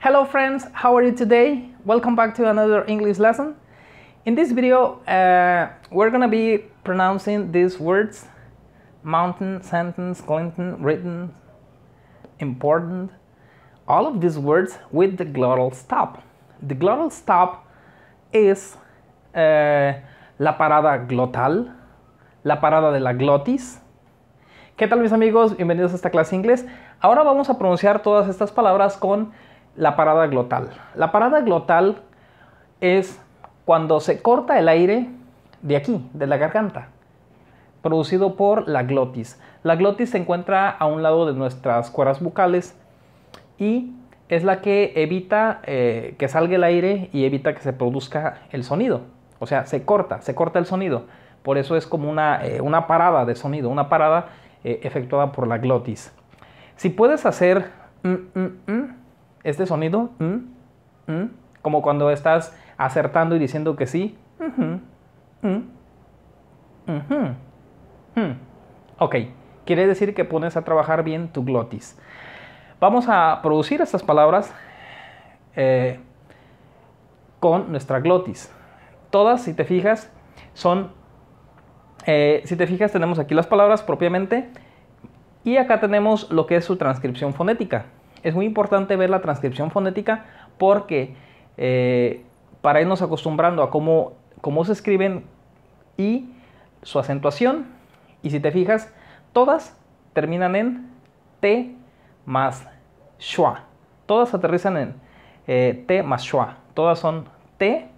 Hello friends, how are you today? Welcome back to another English lesson. In this video, uh, we're gonna be pronouncing these words mountain, sentence, Clinton, written, important, all of these words with the glottal stop. The glottal stop is uh, la parada glotal, la parada de la glotis. ¿Qué tal mis amigos? Bienvenidos a esta clase inglés. Ahora vamos a pronunciar todas estas palabras con la parada glotal. La parada glotal es cuando se corta el aire de aquí, de la garganta, producido por la glotis. La glotis se encuentra a un lado de nuestras cuerdas bucales y es la que evita eh, que salga el aire y evita que se produzca el sonido. O sea, se corta, se corta el sonido. Por eso es como una, eh, una parada de sonido, una parada eh, efectuada por la glotis. Si puedes hacer mm, mm, este sonido, como cuando estás acertando y diciendo que sí. ok, quiere decir que pones a trabajar bien tu glotis. Vamos a producir estas palabras eh, con nuestra glotis. Todas, si te fijas, son... Eh, si te fijas, tenemos aquí las palabras propiamente y acá tenemos lo que es su transcripción fonética. Es muy importante ver la transcripción fonética porque eh, para irnos acostumbrando a cómo, cómo se escriben y su acentuación. Y si te fijas, todas terminan en T más schwa. Todas aterrizan en eh, T más schwa. Todas son T,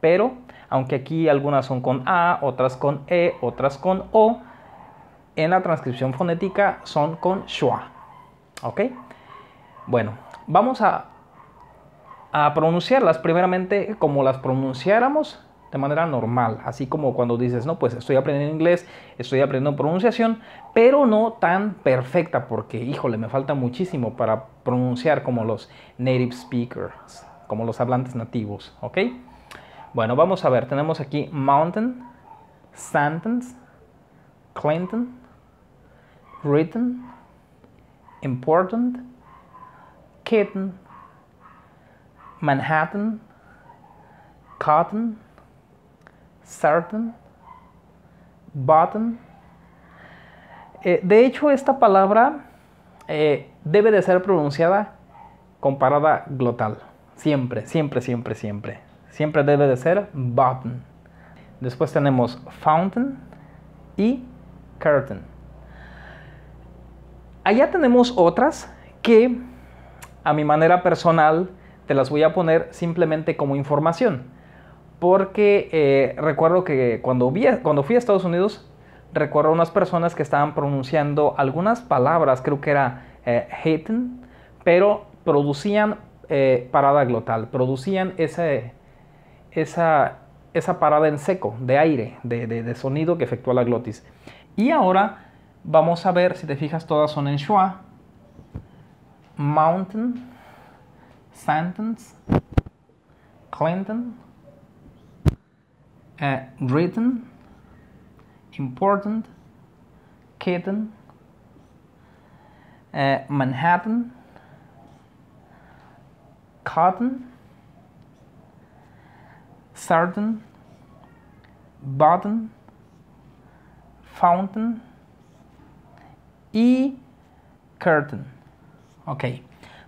pero aunque aquí algunas son con A, otras con E, otras con O, en la transcripción fonética son con schwa. ¿Ok? Bueno, vamos a, pronunciarlas primeramente como las pronunciáramos de manera normal, así como cuando dices, no, pues estoy aprendiendo inglés, estoy aprendiendo pronunciación, pero no tan perfecta, porque híjole, me falta muchísimo para pronunciar como los native speakers, como los hablantes nativos, ¿ok? Bueno, vamos a ver, tenemos aquí mountain, sentence, Clinton, written, important, Manhattan, Cotton, Certain, Button. Eh, de hecho, esta palabra eh, debe de ser pronunciada con parada glotal. Siempre, siempre, siempre, siempre. Siempre debe de ser button. Después tenemos fountain y curtain. Allá tenemos otras que a mi manera personal, te las voy a poner simplemente como información. Porque eh, recuerdo que cuando, vi, cuando fui a Estados Unidos, recuerdo unas personas que estaban pronunciando algunas palabras, creo que era eh, pero producían eh, parada glotal, producían ese, esa, esa parada en seco de aire, de, sonido que efectúa la glotis. Y ahora vamos a ver, si te fijas, todas son en schwa, mountain, sentence, Clinton, uh, written, important, kitten, uh, Manhattan, cotton, certain, button, fountain, e curtain. Ok.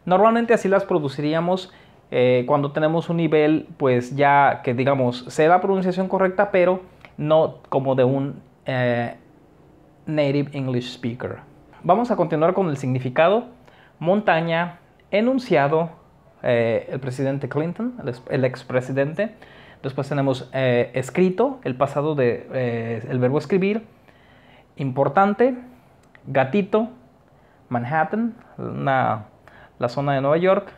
Normalmente así las produciríamos eh, cuando tenemos un nivel, pues ya que digamos, sea la pronunciación correcta, pero no como de un eh, native English speaker. Vamos a continuar con el significado. Montaña, enunciado, eh, el presidente Clinton, el, expresidente. Después tenemos escrito, el pasado del el verbo escribir. Importante, gatito, Manhattan, la zona de Nueva York,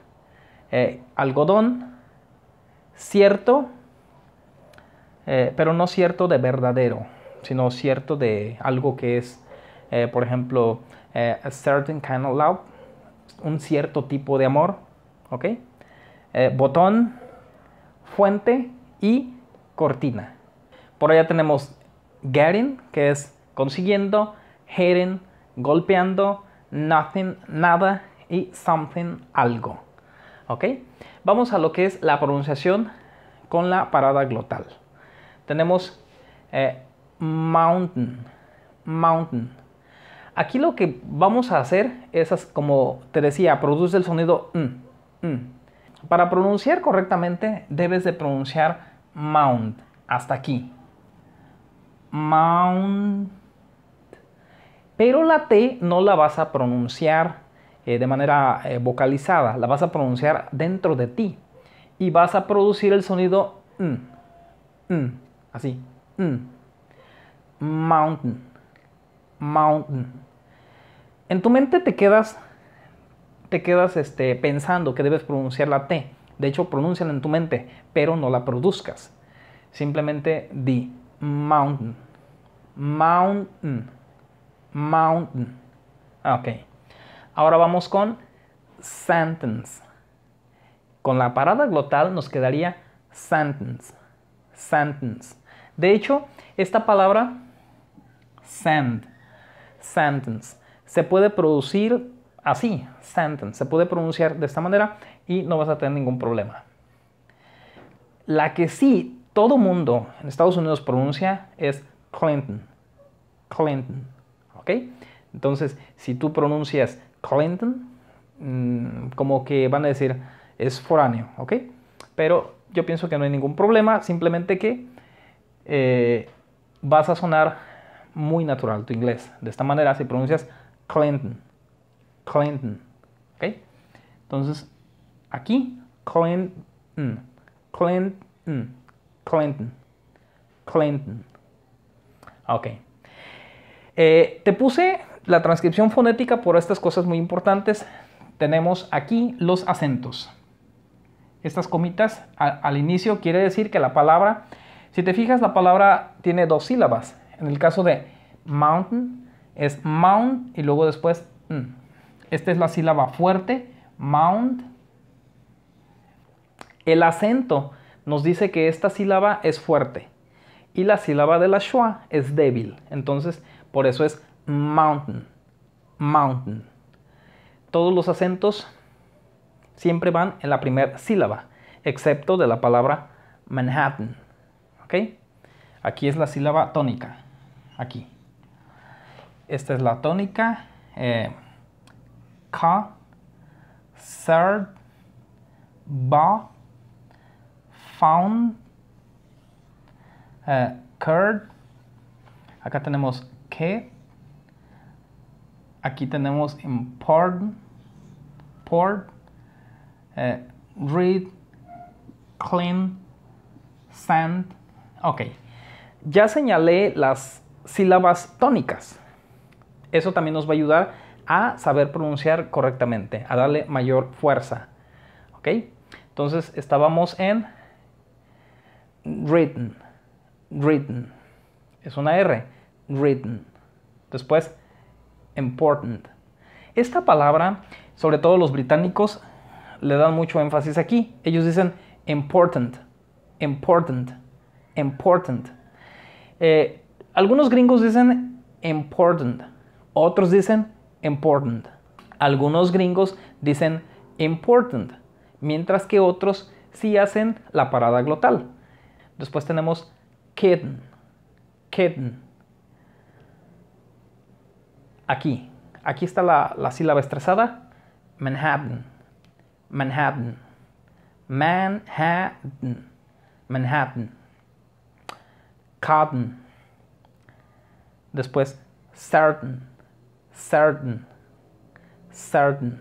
eh, algodón, cierto, eh, pero no cierto de verdadero, sino cierto de algo que es, eh, por ejemplo, a certain kind of love, un cierto tipo de amor, ¿ok? botón, fuente y cortina. Por allá tenemos getting, que es consiguiendo, hitting, golpeando, nothing, nada y something, algo. ¿Ok? Vamos a lo que es la pronunciación con la parada glotal. Tenemos eh, mountain, mountain. Aquí lo que vamos a hacer es, como te decía, produce el sonido n. Para pronunciar correctamente debes de pronunciar mount hasta aquí. Mount. Pero la T no la vas a pronunciar eh, de manera eh, vocalizada, la vas a pronunciar dentro de ti y vas a producir el sonido N. N. así. N. Mountain, mountain. En tu mente te quedas, te quedas este, pensando que debes pronunciar la T. De hecho, pronúnciala en tu mente, pero no la produzcas. Simplemente di mountain, mountain mountain. Ah, ok. Ahora vamos con sentence. Con la parada glotal nos quedaría sentence. Sentence. De hecho, esta palabra send, sentence, se puede producir así, sentence, se puede pronunciar de esta manera y no vas a tener ningún problema. La que sí todo mundo en Estados Unidos pronuncia es Clinton. Clinton. ¿ok? Entonces, si tú pronuncias Clinton, mm, como que van a decir es foráneo, ¿ok? Pero yo pienso que no hay ningún problema, simplemente que eh, vas a sonar muy natural tu inglés. De esta manera, si pronuncias Clinton, Clinton, ¿ok? Entonces, aquí, Clinton, Clinton, Clinton, Clinton. Ok. Eh, te puse la transcripción fonética por estas cosas muy importantes. Tenemos aquí los acentos. Estas comitas al inicio quiere decir que la palabra, si te fijas, la palabra tiene dos sílabas. En el caso de mountain es mount y luego después Esta es la sílaba fuerte, mount. El acento nos dice que esta sílaba es fuerte y la sílaba de la schwa es débil. Entonces, por eso es mountain. Mountain. Todos los acentos siempre van en la primera sílaba, excepto de la palabra Manhattan. ¿Ok? Aquí es la sílaba tónica. Aquí. Esta es la tónica. Eh, ka, third, ba, found, eh, curd. Acá tenemos que. Aquí tenemos import port, eh, read, clean, sand. Ok. Ya señalé las sílabas tónicas. Eso también nos va a ayudar a saber pronunciar correctamente, a darle mayor fuerza. ¿Ok? Entonces estábamos en written, written. Es una R written. Después, important. Esta palabra, sobre todo los británicos, le dan mucho énfasis aquí. Ellos dicen important, important, important. Eh, algunos gringos dicen important, otros dicen important. Algunos gringos dicen important, mientras que otros sí hacen la parada glotal. Después tenemos kitten, kitten aquí. Aquí está la, sílaba estresada. Manhattan. Manhattan. Manhattan. Manhattan. Cotton. Después, certain. Certain. Certain.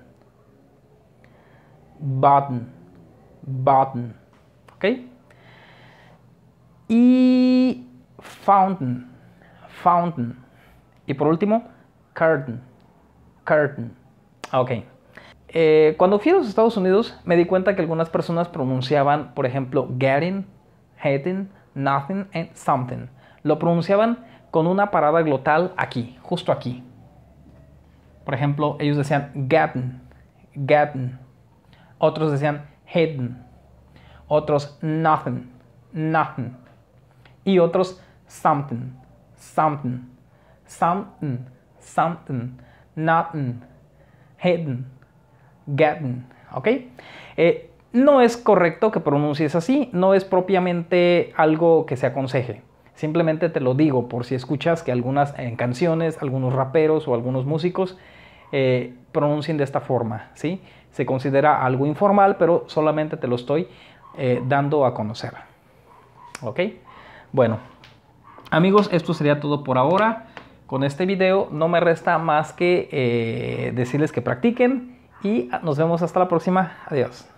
Button. Button. ¿Ok? Y fountain. Fountain. Y por último, Curtain. Curtain. Ah, ok. Eh, cuando fui a los Estados Unidos me di cuenta que algunas personas pronunciaban, por ejemplo, getting, hating, nothing and something. Lo pronunciaban con una parada glotal aquí, justo aquí. Por ejemplo, ellos decían getting, getting. Otros decían hidden. Otros nothing, nothing. Y otros something, something, something something, nothing, hidden, getting, ¿ok? Eh, no es correcto que pronuncies así, no es propiamente algo que se aconseje. Simplemente te lo digo por si escuchas que algunas en eh, canciones, algunos raperos o algunos músicos eh, pronuncien de esta forma, ¿sí? Se considera algo informal, pero solamente te lo estoy dando a conocer. ¿Ok? Bueno, amigos, esto sería todo por ahora. Con este video no me resta más que eh, decirles que practiquen y nos vemos hasta la próxima. Adiós.